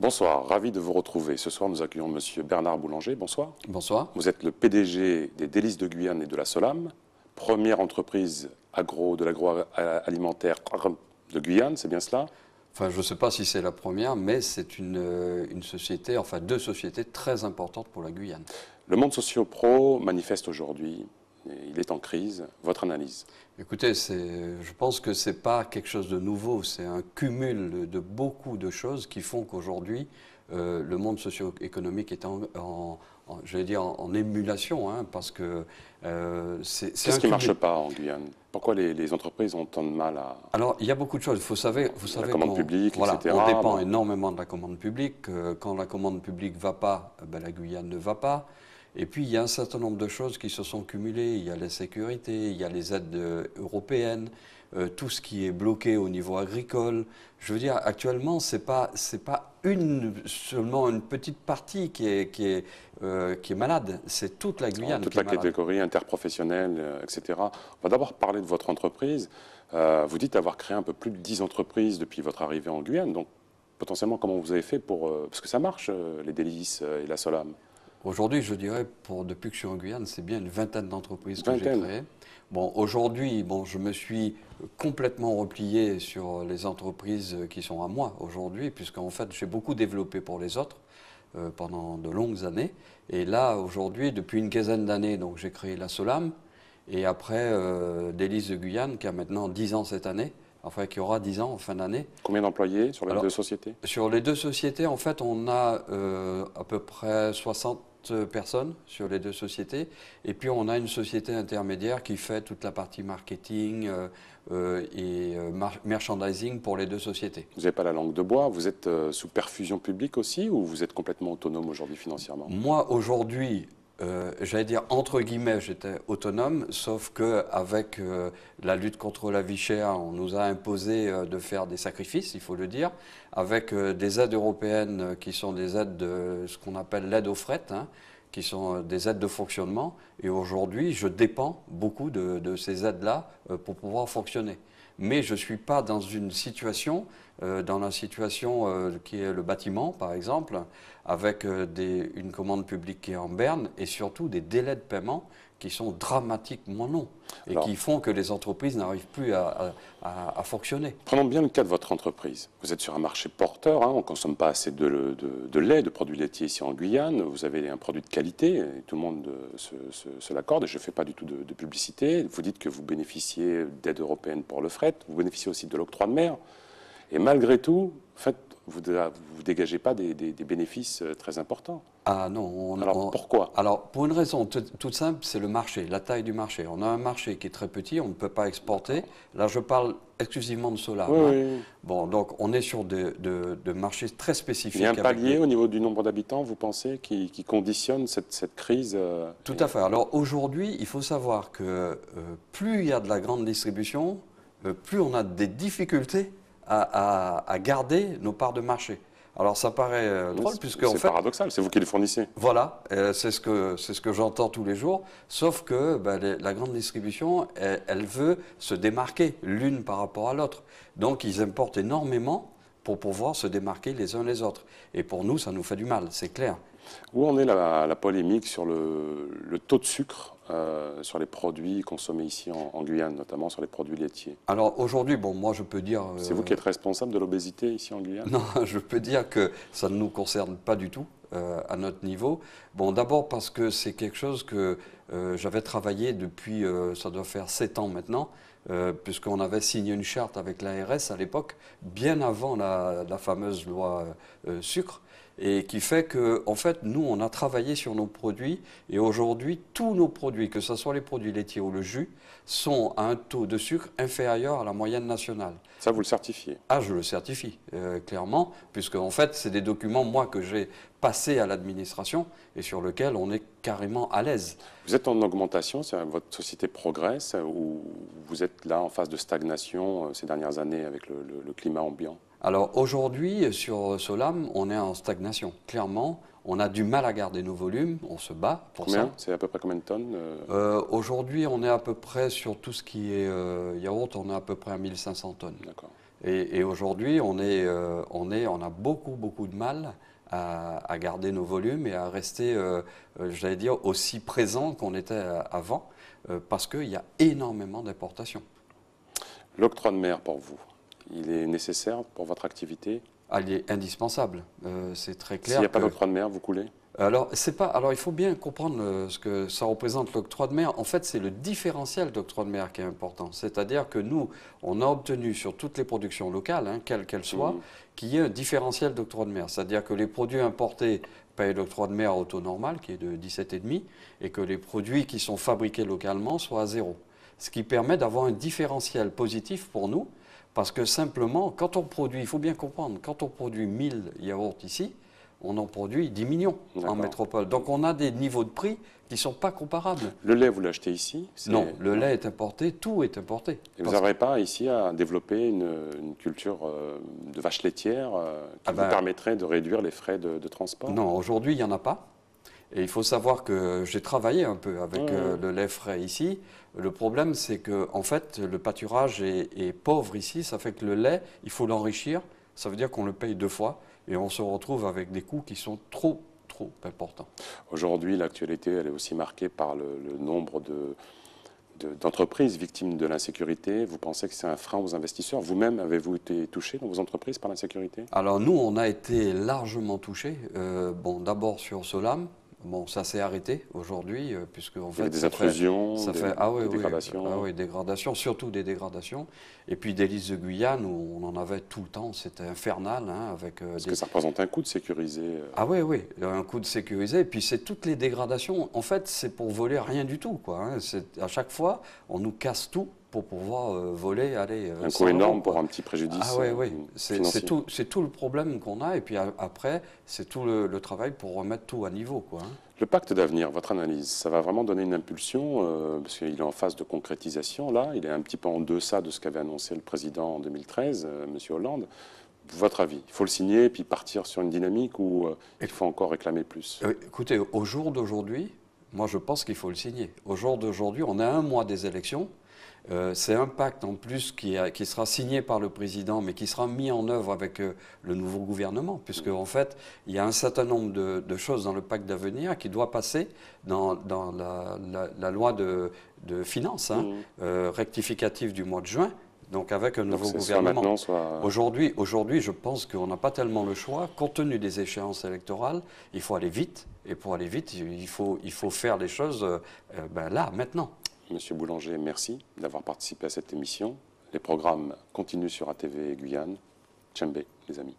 Bonsoir, ravi de vous retrouver. Ce soir, nous accueillons M. Bernard Boulanger. Bonsoir. Bonsoir. Vous êtes le PDG des Délices de Guyane et de la Solam, première entreprise agro de l'agroalimentaire de Guyane, c'est bien cela Enfin, je ne sais pas si c'est la première, mais c'est une, euh, une, société, enfin deux sociétés très importantes pour la Guyane. Le monde socio-pro manifeste aujourd'hui il est en crise. Votre analyse Écoutez, je pense que ce n'est pas quelque chose de nouveau, c'est un cumul de beaucoup de choses qui font qu'aujourd'hui, euh, le monde socio-économique est en, dire, en, émulation, hein, parce que euh, c'est. Qu'est-ce qui ne marche pas en Guyane Pourquoi les, entreprises ont tant de mal à. Alors, il y a beaucoup de choses. Vous savez, vous savez la commande publique, etc. On dépend énormément de la commande publique. Euh, quand la commande publique ne va pas, ben, la Guyane ne va pas. Et puis, il y a un certain nombre de choses qui se sont cumulées. Il y a la sécurité, il y a les aides euh, européennes, euh, tout ce qui est bloqué au niveau agricole. Je veux dire, actuellement, ce n'est pas, pas une, seulement une petite partie qui est, euh, qui est, malade, c'est toute la Guyane. Toute qui la est catégorie interprofessionnelle, etc. On va d'abord parler de votre entreprise. vous dites avoir créé un peu plus de 10 entreprises depuis votre arrivée en Guyane. Donc, potentiellement, comment vous avez fait pour... parce que ça marche, les délices et la Solame Aujourd'hui, je dirais, pour, depuis que je suis en Guyane, c'est bien une vingtaine d'entreprises que j'ai créées. Bon, aujourd'hui, bon, je me suis complètement replié sur les entreprises qui sont à moi aujourd'hui, puisqu'en fait, j'ai beaucoup développé pour les autres euh, pendant de longues années. Et là, aujourd'hui, depuis une quinzaine d'années, donc j'ai créé la Solam, et après euh, de Guyane, qui a maintenant 10 ans cette année, enfin qui aura 10 ans en fin d'année. Combien d'employés sur les deux sociétés Sur les deux sociétés, en fait, on a euh, à peu près 60 euh, personnes sur les deux sociétés. Et puis on a une société intermédiaire qui fait toute la partie marketing euh, euh, et merchandising pour les deux sociétés. Vous n'avez pas la langue de bois, vous êtes sous perfusion publique aussi ou vous êtes complètement autonome aujourd'hui financièrement Moi aujourd'hui, euh, j'allais dire entre guillemets, j'étais autonome, sauf que avec euh, la lutte contre la vie chère, on nous a imposé euh, de faire des sacrifices, il faut le dire, avec des aides européennes qui sont des aides de ce qu'on appelle l'aide aux fret, hein, qui sont des aides de fonctionnement. Et aujourd'hui, je dépends beaucoup de ces aides-là pour pouvoir fonctionner mais je ne suis pas dans une situation, euh, dans la situation euh, qui est le bâtiment par exemple, avec euh, une commande publique qui est en berne et surtout des délais de paiement qui sont dramatiquement longs et qui font que les entreprises n'arrivent plus à, fonctionner. Prenons bien le cas de votre entreprise. Vous êtes sur un marché porteur, hein, on ne consomme pas assez de, lait, de produits laitiers ici en Guyane, vous avez un produit de qualité, et tout le monde euh, se, l'accorde, et je ne fais pas du tout de, de, publicité. Vous dites que vous bénéficiez d'aide européenne pour le fret, vous bénéficiez aussi de l'octroi de mer, et malgré tout, faites vous ne dégagez pas des, bénéfices euh, très importants. Ah non. alors pourquoi Alors pour une raison toute, simple, c'est le marché, la taille du marché. On a un marché qui est très petit, on ne peut pas exporter. Là, je parle exclusivement de solar. Hein. Bon, donc on est sur de, marchés très spécifiques. Il y a un palier au niveau du nombre d'habitants, vous pensez, qui, conditionne cette, crise euh, Tout à fait. Alors aujourd'hui, il faut savoir que euh, plus il y a de la grande distribution, plus on a des difficultés à, garder nos parts de marché. Alors ça paraît euh, drôle puisque en fait, c'est paradoxal, c'est vous qui les fournissez. Voilà, euh, c'est ce que c'est ce que j'entends tous les jours. Sauf que ben, la grande distribution, elle, veut se démarquer l'une par rapport à l'autre. Donc ils importent énormément pour pouvoir se démarquer les uns les autres. Et pour nous, ça nous fait du mal, c'est clair. Où en est la, polémique sur le, taux de sucre euh, sur les produits consommés ici en, Guyane, notamment sur les produits laitiers Alors aujourd'hui, bon, moi je peux dire. C'est vous euh, qui êtes responsable de l'obésité ici en Guyane Non, je peux dire que ça ne nous concerne pas du tout. Euh, à notre niveau. Bon, d'abord parce que c'est quelque chose que j'avais travaillé depuis, ça doit faire 7 ans maintenant, puisqu'on avait signé une charte avec l'ARS à l'époque, bien avant la fameuse loi sucre et qui fait que, en fait, nous, on a travaillé sur nos produits et aujourd'hui, tous nos produits, que ce soit les produits laitiers ou le jus, sont à un taux de sucre inférieur à la moyenne nationale. Ça, vous le certifiez Ah, je le certifie, euh, clairement, puisque, en fait, c'est des documents, moi, que j'ai passés à l'administration et sur lesquels on est carrément à l'aise. Vous êtes en augmentation, votre société progresse ou vous êtes là en phase de stagnation euh, ces dernières années avec le climat ambiant alors aujourd'hui, sur Solam, on est en stagnation. Clairement, on a du mal à garder nos volumes, on se bat pour combien ça. C'est à peu près combien de tonnes euh euh, Aujourd'hui, on est à peu près sur tout ce qui est euh, yaourt, on est à peu près à 1500 tonnes. Et, aujourd'hui, on, est, euh, on, est, on a beaucoup, beaucoup de mal à, garder nos volumes et à rester, j'allais dire, aussi présent qu'on était avant, parce qu'il y a énormément d'importations. L'octroi de mer pour vous il est nécessaire pour votre activité ah, Il est indispensable, euh, c'est très clair. S'il n'y a pas d'octroi de mer, vous coulez alors, c'est pas. Alors, il faut bien comprendre euh, ce que ça représente l'octroi de mer. En fait, c'est le différentiel d'octroi de mer qui est important. C'est-à-dire que nous, on a obtenu sur toutes les productions locales, hein, quelles qu'elles soient, mhm. qu'il y ait un différentiel d'octroi de mer. C'est-à-dire que les produits importés payent l'octroi de mer au taux normal, qui est de 17,5, et que les produits qui sont fabriqués localement soient à zéro. Ce qui permet d'avoir un différentiel positif pour nous parce que simplement, quand on produit, il faut bien comprendre, quand on produit 1000 yaourts ici, on en produit 10 millions en métropole. Donc on a des niveaux de prix qui ne sont pas comparables. Le lait, vous l'achetez ici Non, le lait est importé, tout est importé. vous n'arrivez pas ici à développer une, culture euh, de vaches laitières euh, qui ah vous ben, permettrait de réduire les frais de, de transport Non, aujourd'hui, il n'y en a pas. Et il faut savoir que j'ai travaillé un peu avec mmh. euh, le lait frais ici. Le problème, c'est que en fait, le pâturage est, pauvre ici. Ça fait que le lait, il faut l'enrichir. Ça veut dire qu'on le paye deux fois et on se retrouve avec des coûts qui sont trop, trop importants. Aujourd'hui, l'actualité, elle est aussi marquée par le, nombre d'entreprises victimes de l'insécurité Vous pensez que c'est un frein aux investisseurs Vous-même, avez-vous été touché dans vos entreprises par l'insécurité Alors nous, on a été largement touché. Euh, bon, d'abord sur Solam, bon, ça s'est arrêté aujourd'hui, euh, puisque en fait, des y intrusions, des, fait, ah oui, des ah dégradations. surtout des dégradations. Et puis listes de Guyane, où on en avait tout le temps, c'était infernal. Hein, avec, euh, Parce que ça représente un coup de sécuriser. Euh. Ah oui, oui, un coup de sécuriser. Et puis c'est toutes les dégradations. En fait, c'est pour voler rien du tout. Quoi, hein. À chaque fois, on nous casse tout pour pouvoir euh, voler. aller… Euh, – un coût énorme pour un petit préjudice. Ah, oui, oui. Euh, c'est tout, le problème qu'on a. Et puis après, c'est tout le, travail pour remettre tout à niveau. Quoi, hein. Le pacte d'avenir, votre analyse, ça va vraiment donner une impulsion, parce qu'il est en phase de concrétisation là, il est un petit peu en deçà de ce qu'avait annoncé le président en 2013, monsieur M. Hollande. Votre avis Il faut le signer et puis partir sur une dynamique ou il faut encore réclamer plus Écoutez, au jour d'aujourd'hui, moi je pense qu'il faut le signer. Au jour d'aujourd'hui, on a un mois des élections, euh, c'est un pacte en plus qui, sera signé par le président, mais qui sera mis en œuvre avec euh, le nouveau gouvernement, puisque en fait, il y a un certain nombre de, choses dans le pacte d'avenir qui doit passer dans, la, loi de, finances hein, mmh. euh, rectificative du mois de juin. Donc avec un nouveau gouvernement. Aujourd'hui, aujourd'hui, je pense qu'on n'a pas tellement le choix. Compte tenu des échéances électorales, il faut aller vite. Et pour aller vite, il faut, il faut faire les choses ben là, maintenant. Monsieur Boulanger, merci d'avoir participé à cette émission. Les programmes continuent sur ATV Guyane. Tchembe, les amis.